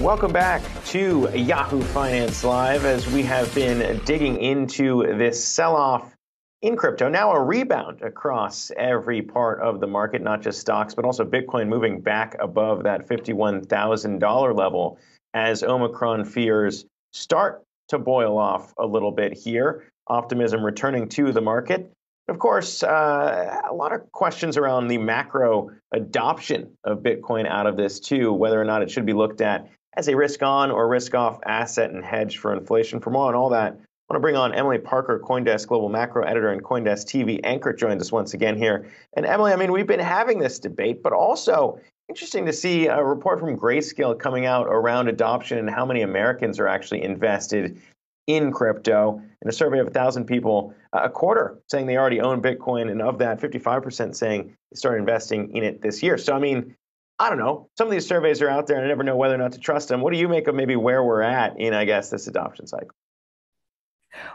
Welcome back to Yahoo Finance Live as we have been digging into this sell off in crypto. Now, a rebound across every part of the market, not just stocks, but also Bitcoin moving back above that $51,000 level as Omicron fears start to boil off a little bit here. Optimism returning to the market of course, uh, a lot of questions around the macro adoption of Bitcoin out of this, too, whether or not it should be looked at as a risk on or risk off asset and hedge for inflation. For more on all that, I want to bring on Emily Parker, Coindesk Global Macro Editor and Coindesk TV Anchor, joins us once again here. And Emily, I mean, we've been having this debate, but also interesting to see a report from Grayscale coming out around adoption and how many Americans are actually invested in crypto. In a survey of 1,000 people, uh, a quarter saying they already own Bitcoin, and of that, 55% saying they started investing in it this year. So, I mean, I don't know. Some of these surveys are out there, and I never know whether or not to trust them. What do you make of maybe where we're at in, I guess, this adoption cycle?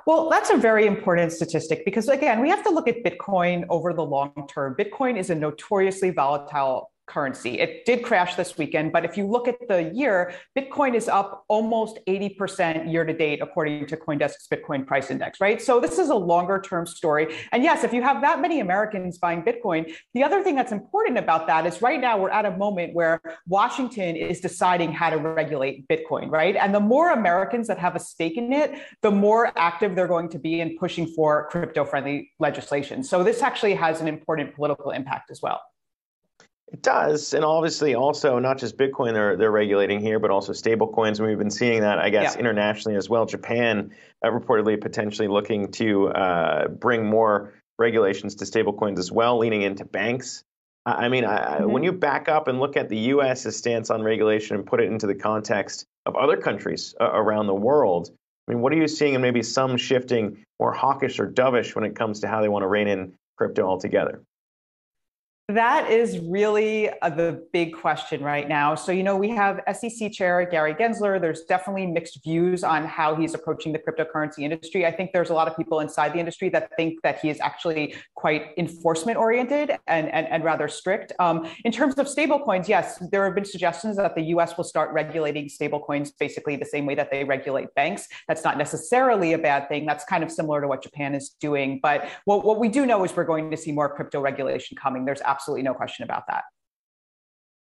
Well, that's a very important statistic because, again, we have to look at Bitcoin over the long term. Bitcoin is a notoriously volatile currency. It did crash this weekend, but if you look at the year, Bitcoin is up almost 80% year to date, according to Coindesk's Bitcoin price index, right? So this is a longer term story. And yes, if you have that many Americans buying Bitcoin, the other thing that's important about that is right now we're at a moment where Washington is deciding how to regulate Bitcoin, right? And the more Americans that have a stake in it, the more active they're going to be in pushing for crypto friendly legislation. So this actually has an important political impact as well. It does, and obviously also not just Bitcoin they're they're regulating here, but also stablecoins. And we've been seeing that, I guess, yeah. internationally as well. Japan uh, reportedly potentially looking to uh, bring more regulations to stablecoins as well, leaning into banks. I mean, I, mm-hmm. when you back up and look at the U.S.'s stance on regulation and put it into the context of other countries uh, around the world, I mean, what are you seeing and maybe some shifting more hawkish or dovish when it comes to how they want to rein in crypto altogether? That is really a, uh, the big question right now. So, you know, we have SEC Chair Gary Gensler. There's definitely mixed views on how he's approaching the cryptocurrency industry. I think there's a lot of people inside the industry that think that he is actually quite enforcement oriented and, and, and rather strict. Um, in terms of stablecoins, yes, there have been suggestions that the US will start regulating stablecoins basically the same way that they regulate banks. That's not necessarily a bad thing. That's kind of similar to what Japan is doing. But what, what we do know is we're going to see more crypto regulation coming. There's absolutely no question about that.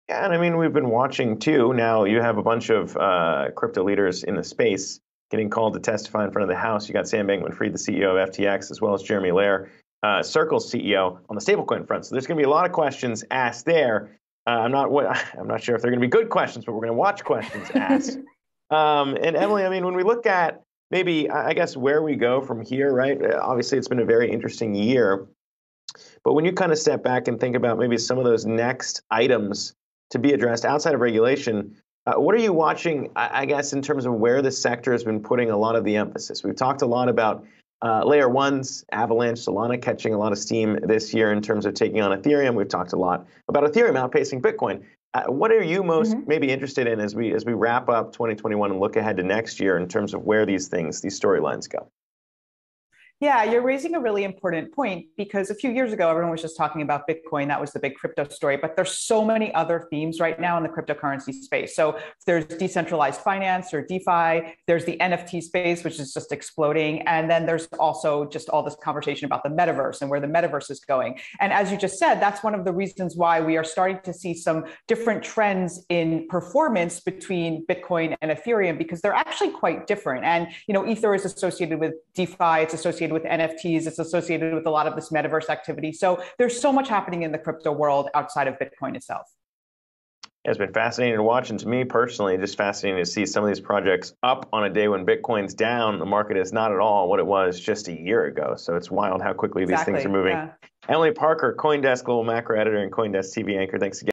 Yeah, and I mean, we've been watching too. Now you have a bunch of uh, crypto leaders in the space getting called to testify in front of the House. You got Sam Bankman Fried, the CEO of FTX, as well as Jeremy Lair, uh, Circle CEO on the stablecoin front. So there's going to be a lot of questions asked there. Uh, I'm not what I'm not sure if they're going to be good questions, but we're going to watch questions asked. um, and Emily, I mean, when we look at maybe I guess where we go from here, right? Obviously, it's been a very interesting year but when you kind of step back and think about maybe some of those next items to be addressed outside of regulation, uh, what are you watching, I, I guess, in terms of where the sector has been putting a lot of the emphasis? We've talked a lot about uh, layer ones, Avalanche, Solana catching a lot of steam this year in terms of taking on Ethereum. We've talked a lot about Ethereum outpacing Bitcoin. Uh, what are you most mm-hmm. maybe interested in as we as we wrap up 2021 and look ahead to next year in terms of where these things, these storylines go? Yeah, you're raising a really important point because a few years ago, everyone was just talking about Bitcoin. That was the big crypto story. But there's so many other themes right now in the cryptocurrency space. So there's decentralized finance or DeFi, there's the NFT space, which is just exploding. And then there's also just all this conversation about the metaverse and where the metaverse is going. And as you just said, that's one of the reasons why we are starting to see some different trends in performance between Bitcoin and Ethereum because they're actually quite different. And, you know, Ether is associated with DeFi, it's associated associated with NFTs. It's associated with a lot of this metaverse activity. So there's so much happening in the crypto world outside of Bitcoin itself. It's been fascinating to watch, and to me personally, just fascinating to see some of these projects up on a day when Bitcoin's down. The market is not at all what it was just a year ago. So it's wild how quickly exactly, these things are moving. Yeah. Emily Parker, CoinDesk Global Macro Editor and CoinDesk TV Anchor, thanks again.